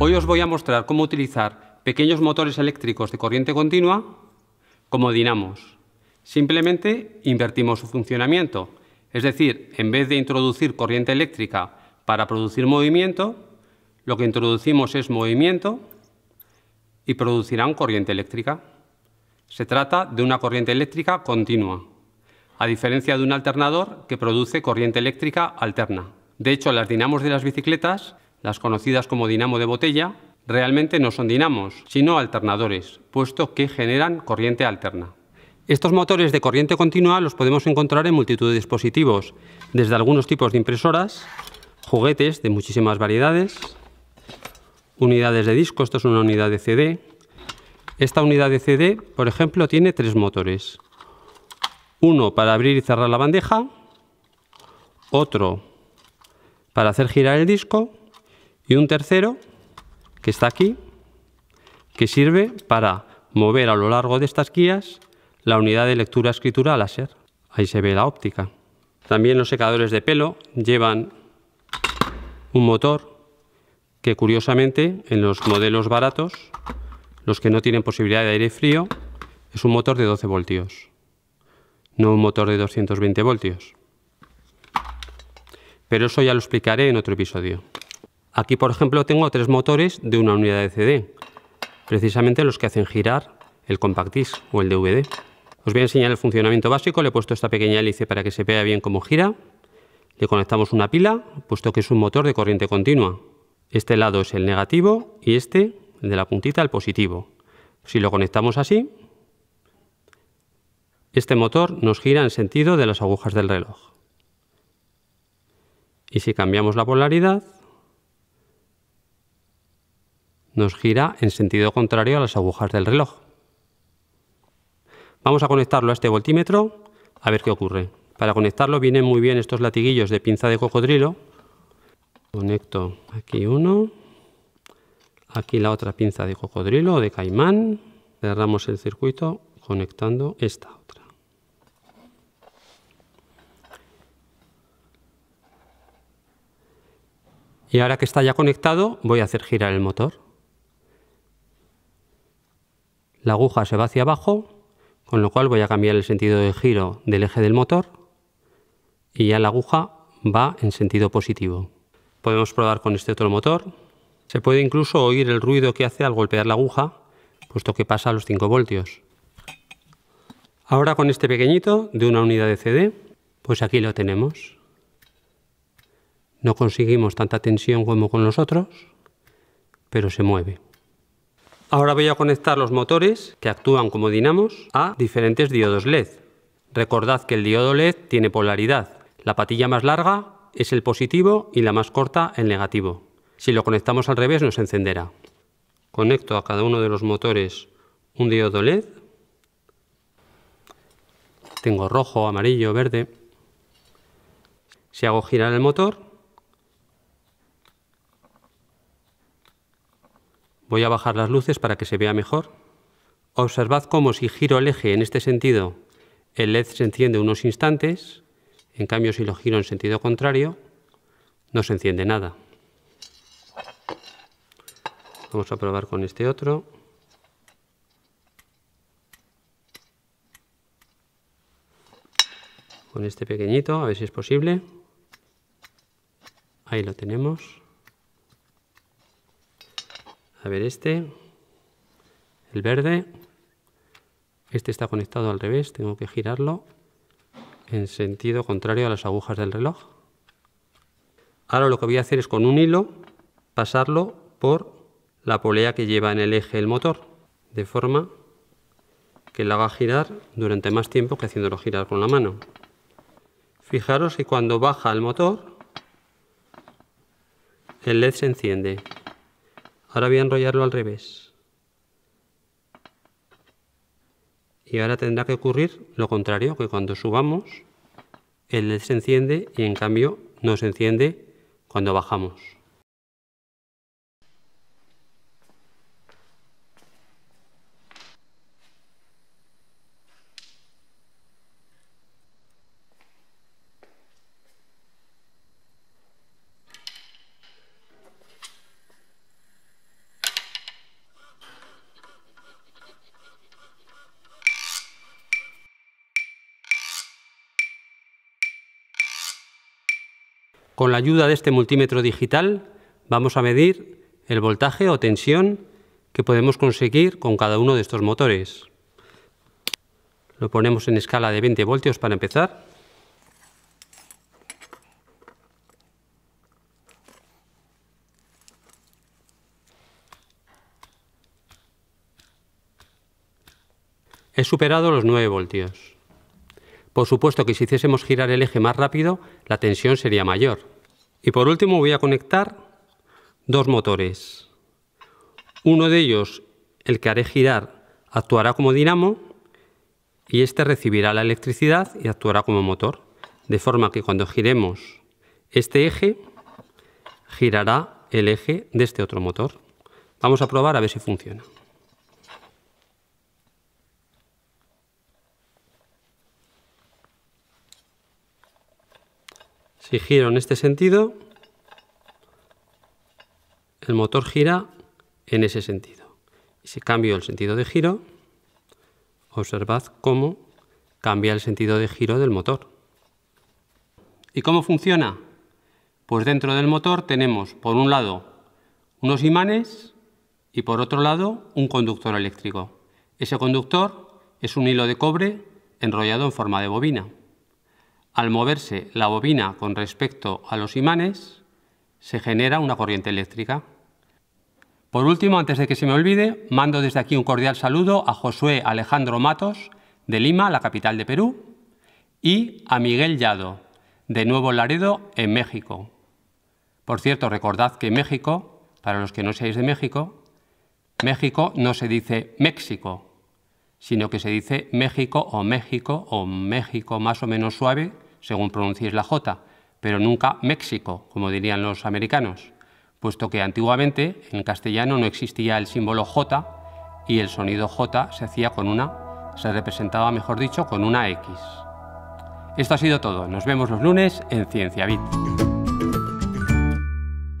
Hoy os voy a mostrar cómo utilizar pequeños motores eléctricos de corriente continua como dinamos. Simplemente invertimos su funcionamiento, es decir, en vez de introducir corriente eléctrica para producir movimiento, lo que introducimos es movimiento y producirán corriente eléctrica. Se trata de una corriente eléctrica continua, a diferencia de un alternador que produce corriente eléctrica alterna. De hecho, las dinamos de las bicicletas las conocidas como dinamo de botella, realmente no son dinamos, sino alternadores, puesto que generan corriente alterna. Estos motores de corriente continua los podemos encontrar en multitud de dispositivos, desde algunos tipos de impresoras, juguetes de muchísimas variedades, unidades de disco, esto es una unidad de CD. Esta unidad de CD, por ejemplo, tiene tres motores. Uno para abrir y cerrar la bandeja, otro para hacer girar el disco y un tercero que está aquí, que sirve para mover a lo largo de estas guías la unidad de lectura escritura láser. Ahí se ve la óptica. También los secadores de pelo llevan un motor que curiosamente en los modelos baratos, los que no tienen posibilidad de aire frío, es un motor de 12 voltios, no un motor de 220 voltios. Pero eso ya lo explicaré en otro episodio. Aquí, por ejemplo, tengo tres motores de una unidad de CD, precisamente los que hacen girar el compact disc o el DVD. Os voy a enseñar el funcionamiento básico, le he puesto esta pequeña hélice para que se vea bien cómo gira, le conectamos una pila, puesto que es un motor de corriente continua. Este lado es el negativo y este, de la puntita, el positivo. Si lo conectamos así, este motor nos gira en sentido de las agujas del reloj. Y si cambiamos la polaridad, nos gira en sentido contrario a las agujas del reloj. Vamos a conectarlo a este voltímetro a ver qué ocurre. Para conectarlo vienen muy bien estos latiguillos de pinza de cocodrilo. Conecto aquí uno, aquí la otra pinza de cocodrilo o de caimán. Cerramos el circuito conectando esta otra. Y ahora que está ya conectado, voy a hacer girar el motor la aguja se va hacia abajo, con lo cual voy a cambiar el sentido de giro del eje del motor y ya la aguja va en sentido positivo. Podemos probar con este otro motor. Se puede incluso oír el ruido que hace al golpear la aguja, puesto que pasa a los 5 voltios. Ahora con este pequeñito de una unidad de CD, pues aquí lo tenemos. No conseguimos tanta tensión como con los otros, pero se mueve. Ahora voy a conectar los motores, que actúan como dinamos, a diferentes diodos LED. Recordad que el diodo LED tiene polaridad. La patilla más larga es el positivo y la más corta el negativo. Si lo conectamos al revés nos encenderá. Conecto a cada uno de los motores un diodo LED. Tengo rojo, amarillo, verde. Si hago girar el motor, Voy a bajar las luces para que se vea mejor. Observad cómo si giro el eje en este sentido, el LED se enciende unos instantes, en cambio si lo giro en sentido contrario, no se enciende nada. Vamos a probar con este otro. Con este pequeñito, a ver si es posible. Ahí lo tenemos. A ver este, el verde. Este está conectado al revés, tengo que girarlo en sentido contrario a las agujas del reloj. Ahora lo que voy a hacer es con un hilo pasarlo por la polea que lleva en el eje el motor, de forma que la haga girar durante más tiempo que haciéndolo girar con la mano. Fijaros que cuando baja el motor, el LED se enciende. Ahora voy a enrollarlo al revés. Y ahora tendrá que ocurrir lo contrario, que cuando subamos, el LED se enciende y en cambio no se enciende cuando bajamos. Con la ayuda de este multímetro digital vamos a medir el voltaje o tensión que podemos conseguir con cada uno de estos motores. Lo ponemos en escala de 20 voltios para empezar. He superado los 9 voltios. Por supuesto que si hiciésemos girar el eje más rápido, la tensión sería mayor. Y por último voy a conectar dos motores. Uno de ellos, el que haré girar, actuará como dinamo y este recibirá la electricidad y actuará como motor. De forma que cuando giremos este eje, girará el eje de este otro motor. Vamos a probar a ver si funciona. Si giro en este sentido, el motor gira en ese sentido. Y si cambio el sentido de giro, observad cómo cambia el sentido de giro del motor. ¿Y cómo funciona? Pues dentro del motor tenemos, por un lado, unos imanes y por otro lado, un conductor eléctrico. Ese conductor es un hilo de cobre enrollado en forma de bobina al moverse la bobina con respecto a los imanes, se genera una corriente eléctrica. Por último, antes de que se me olvide, mando desde aquí un cordial saludo a Josué Alejandro Matos, de Lima, la capital de Perú, y a Miguel Llado, de Nuevo Laredo, en México. Por cierto, recordad que México, para los que no seáis de México, México no se dice México, sino que se dice México o México o México más o menos suave, según pronunciéis la J, pero nunca México, como dirían los americanos, puesto que antiguamente en castellano no existía el símbolo J y el sonido J se hacía con una, se representaba, mejor dicho, con una X. Esto ha sido todo. Nos vemos los lunes en Ciencia Bit.